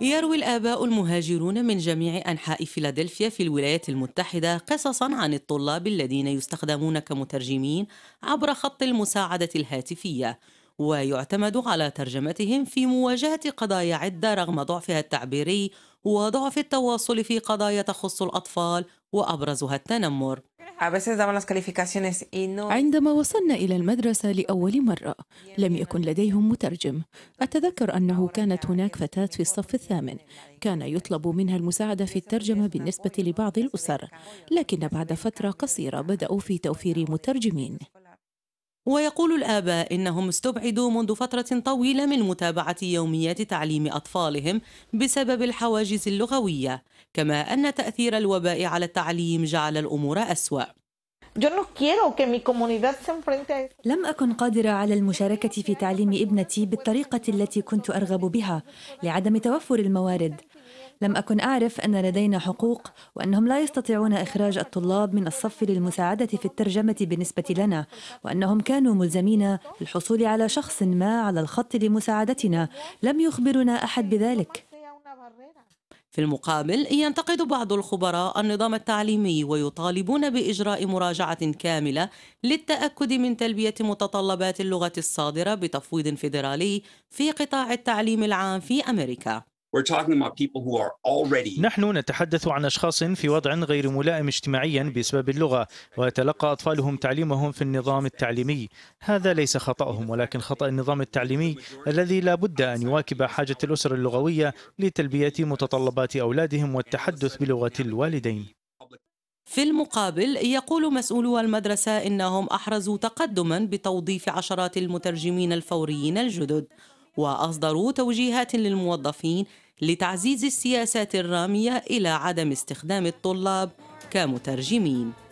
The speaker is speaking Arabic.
يروي الآباء المهاجرون من جميع أنحاء فيلادلفيا في الولايات المتحدة قصصا عن الطلاب الذين يستخدمون كمترجمين عبر خط المساعدة الهاتفية ويعتمد على ترجمتهم في مواجهة قضايا عدة رغم ضعفها التعبيري وضعف التواصل في قضايا تخص الأطفال وأبرزها التنمر عندما وصلنا إلى المدرسة لأول مرة لم يكن لديهم مترجم أتذكر أنه كانت هناك فتاة في الصف الثامن كان يطلب منها المساعدة في الترجمة بالنسبة لبعض الأسر لكن بعد فترة قصيرة بدأوا في توفير مترجمين ويقول الآباء إنهم استبعدوا منذ فترة طويلة من متابعة يوميات تعليم أطفالهم بسبب الحواجز اللغوية، كما أن تأثير الوباء على التعليم جعل الأمور أسوأ. Yo no quiero que mi comunidad se لم أكن قادرة على المشاركة في تعليم ابنتي بالطريقة التي كنت أرغب بها لعدم توفر الموارد. لم أكن أعرف أن لدينا حقوق وأنهم لا يستطيعون إخراج الطلاب من الصف للمساعدة في الترجمة بالنسبة لنا وأنهم كانوا ملزمين بالحصول على شخص ما على الخط لمساعدتنا لم يخبرنا أحد بذلك في المقابل ينتقد بعض الخبراء النظام التعليمي ويطالبون بإجراء مراجعة كاملة للتأكد من تلبية متطلبات اللغة الصادرة بتفويض فيدرالي في قطاع التعليم العام في أمريكا نحن نتحدث عن أشخاص في وضع غير ملائم اجتماعيا بسبب اللغة ويتلقى أطفالهم تعليمهم في النظام التعليمي هذا ليس خطأهم ولكن خطأ النظام التعليمي الذي لا بد أن يواكب حاجة الأسر اللغوية لتلبية متطلبات أولادهم والتحدث بلغة الوالدين في المقابل يقول مسؤولو المدرسة إنهم أحرزوا تقدما بتوظيف عشرات المترجمين الفوريين الجدد وأصدروا توجيهات للموظفين لتعزيز السياسات الرامية إلى عدم استخدام الطلاب كمترجمين